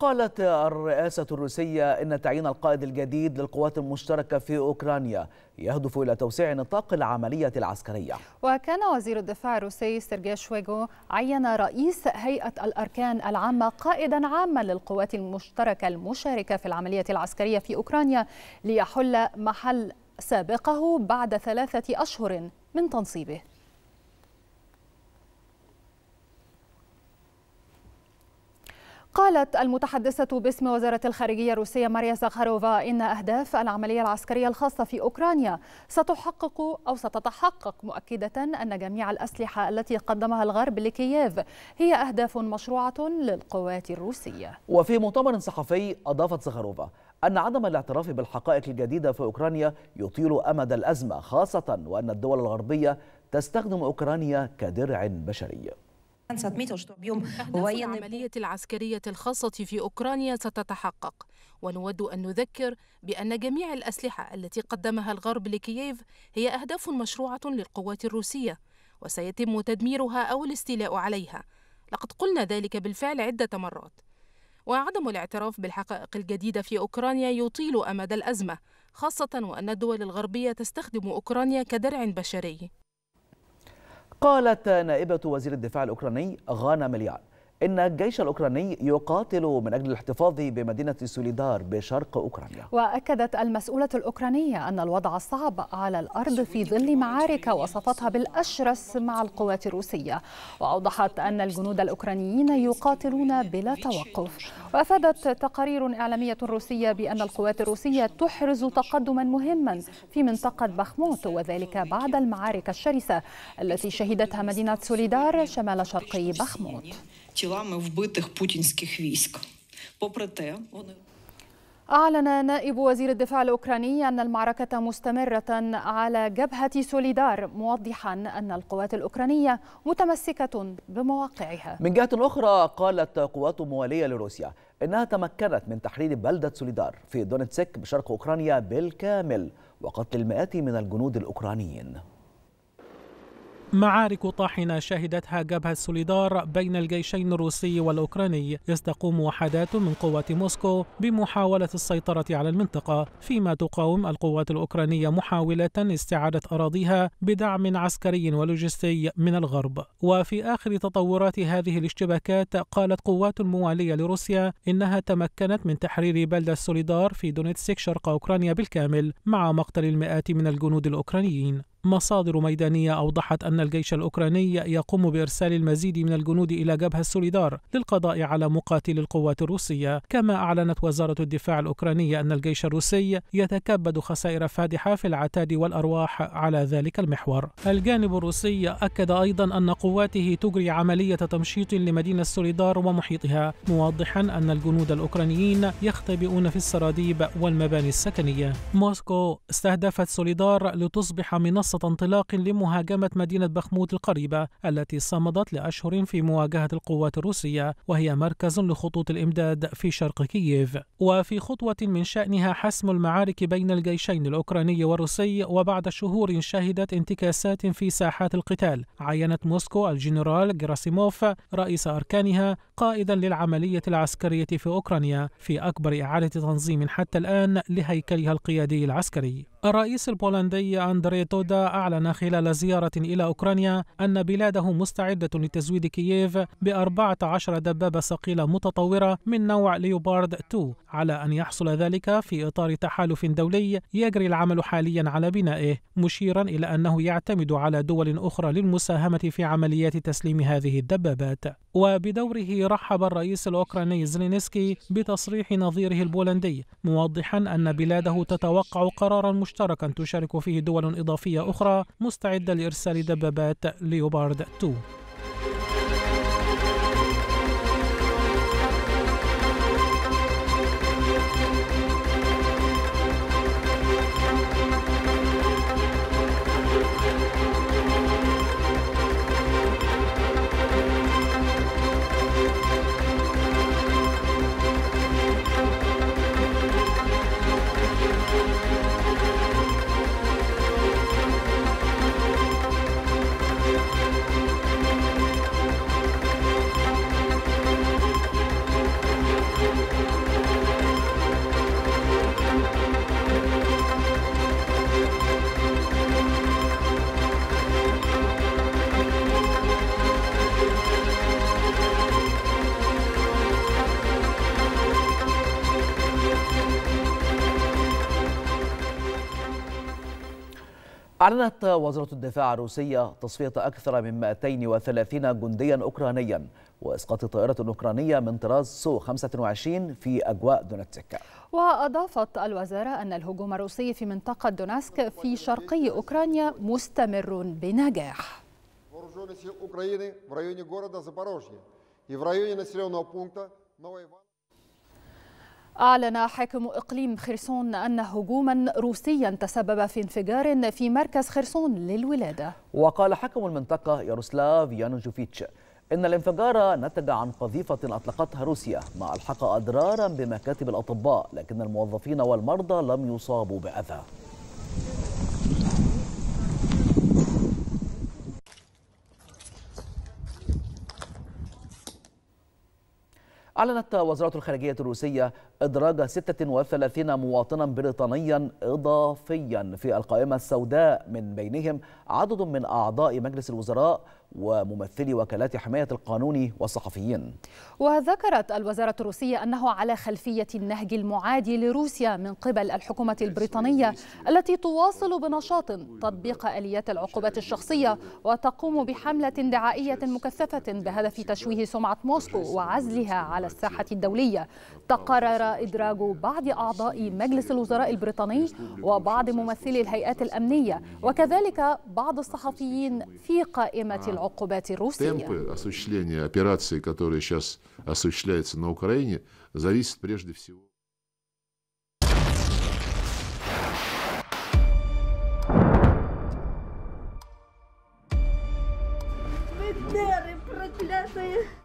قالت الرئاسة الروسية إن تعيين القائد الجديد للقوات المشتركة في أوكرانيا يهدف إلى توسيع نطاق العملية العسكرية وكان وزير الدفاع الروسي سيرجي شويغو عين رئيس هيئة الأركان العامة قائدا عاما للقوات المشتركة المشاركة في العملية العسكرية في أوكرانيا ليحل محل سابقه بعد ثلاثة أشهر من تنصيبه قالت المتحدثة باسم وزارة الخارجية الروسية ماريا زاخاروفا إن أهداف العملية العسكرية الخاصة في أوكرانيا ستحقق أو ستتحقق مؤكدة أن جميع الأسلحة التي قدمها الغرب لكييف هي أهداف مشروعة للقوات الروسية وفي مؤتمر صحفي أضافت زاخاروفا أن عدم الاعتراف بالحقائق الجديدة في أوكرانيا يطيل أمد الأزمة خاصة وأن الدول الغربية تستخدم أوكرانيا كدرع بشري أهداف العملية العسكرية الخاصة في أوكرانيا ستتحقق ونود أن نذكر بأن جميع الأسلحة التي قدمها الغرب لكييف هي أهداف مشروعة للقوات الروسية وسيتم تدميرها أو الاستيلاء عليها لقد قلنا ذلك بالفعل عدة مرات وعدم الاعتراف بالحقائق الجديدة في أوكرانيا يطيل أمد الأزمة خاصة وأن الدول الغربية تستخدم أوكرانيا كدرع بشري قالت نائبة وزير الدفاع الأوكراني غانا مليار ان الجيش الاوكراني يقاتل من اجل الاحتفاظ بمدينه سوليدار بشرق اوكرانيا. واكدت المسؤوله الاوكرانيه ان الوضع صعب على الارض في ظل معارك وصفتها بالاشرس مع القوات الروسيه، واوضحت ان الجنود الاوكرانيين يقاتلون بلا توقف، وافادت تقارير اعلاميه روسيه بان القوات الروسيه تحرز تقدما مهما في منطقه بخموت وذلك بعد المعارك الشرسه التي شهدتها مدينه سوليدار شمال شرقي بخموت. тілами вбитих путінських військ. Попри те, вони أعلن نائب وزير الدفاع الأوكراني أن المعركة مستمرة على جبهة سوليدار موضحا أن القوات الأوكرانية متمسكة بمواقعها من جهة أخرى قالت قوات موالية لروسيا إنها تمكنت من تحرير بلدة سوليدار في دونتسك بشرق أوكرانيا بالكامل وقتل المئات من الجنود الأوكرانيين معارك طاحنة شهدتها جبهة سوليدار بين الجيشين الروسي والأوكراني يستقوم وحدات من قوات موسكو بمحاولة السيطرة على المنطقة فيما تقاوم القوات الأوكرانية محاولة استعادة أراضيها بدعم عسكري ولوجستي من الغرب وفي آخر تطورات هذه الاشتباكات قالت قوات موالية لروسيا إنها تمكنت من تحرير بلدة سوليدار في دونيتسك شرق أوكرانيا بالكامل مع مقتل المئات من الجنود الأوكرانيين مصادر ميدانية أوضحت أن الجيش الأوكراني يقوم بإرسال المزيد من الجنود إلى جبهة السوليدار للقضاء على مقاتل القوات الروسية كما أعلنت وزارة الدفاع الأوكرانية أن الجيش الروسي يتكبد خسائر فادحة في العتاد والأرواح على ذلك المحور الجانب الروسي أكد أيضا أن قواته تجري عملية تمشيط لمدينة السوليدار ومحيطها موضحا أن الجنود الأوكرانيين يختبئون في السراديب والمباني السكنية موسكو استهدفت سوليدار لتصبح منصة خاصة انطلاق لمهاجمة مدينة بخموت القريبة التي صمدت لأشهر في مواجهة القوات الروسية وهي مركز لخطوط الإمداد في شرق كييف وفي خطوة من شأنها حسم المعارك بين الجيشين الأوكراني والروسي وبعد شهور شهدت انتكاسات في ساحات القتال عينت موسكو الجنرال جراسيموف رئيس أركانها قائدا للعملية العسكرية في أوكرانيا في أكبر إعادة تنظيم حتى الآن لهيكلها القيادي العسكري الرئيس البولندي أندري تودا أعلن خلال زيارة إلى أوكرانيا أن بلاده مستعدة لتزويد كييف بأربعة عشر دبابة ثقيلة متطورة من نوع ليوبارد 2 على أن يحصل ذلك في إطار تحالف دولي يجري العمل حاليا على بنائه مشيرا إلى أنه يعتمد على دول أخرى للمساهمة في عمليات تسليم هذه الدبابات وبدوره رحب الرئيس الأوكراني زلينسكي بتصريح نظيره البولندي موضحا أن بلاده تتوقع قرارا مشتركا تشارك فيه دول إضافية أخرى مستعدة لإرسال دبابات ليوبارد 2 أعلنت وزارة الدفاع الروسية تصفية أكثر من 230 جنديا أوكرانيا وإسقاط طائرة أوكرانية من طراز سو 25 في أجواء دونتسك وأضافت الوزارة أن الهجوم الروسي في منطقة دوناسك في شرقي أوكرانيا مستمر بنجاح أعلن حاكم إقليم خرسون أن هجوما روسيا تسبب في انفجار في مركز خرسون للولادة وقال حاكم المنطقة ياروسلاف يانوجوفيتش إن الانفجار نتج عن قذيفة أطلقتها روسيا ما ألحق أضرارا بمكاتب الأطباء لكن الموظفين والمرضى لم يصابوا بأذى أعلنت وزارة الخارجية الروسية إدراج 36 مواطنا بريطانيا إضافيا في القائمة السوداء من بينهم عدد من أعضاء مجلس الوزراء وممثلي وكالات حماية القانون والصحفيين وذكرت الوزارة الروسية أنه على خلفية النهج المعادي لروسيا من قبل الحكومة البريطانية التي تواصل بنشاط تطبيق آليات العقوبات الشخصية وتقوم بحملة دعائية مكثفة بهدف تشويه سمعة موسكو وعزلها على الساحة الدولية تقرر إدراج بعض أعضاء مجلس الوزراء البريطاني وبعض ممثلي الهيئات الأمنية وكذلك بعض الصحفيين في قائمة темпы осуществления операции, которая сейчас осуществляется на Украине, зависят прежде всего. Бандеры проклятые!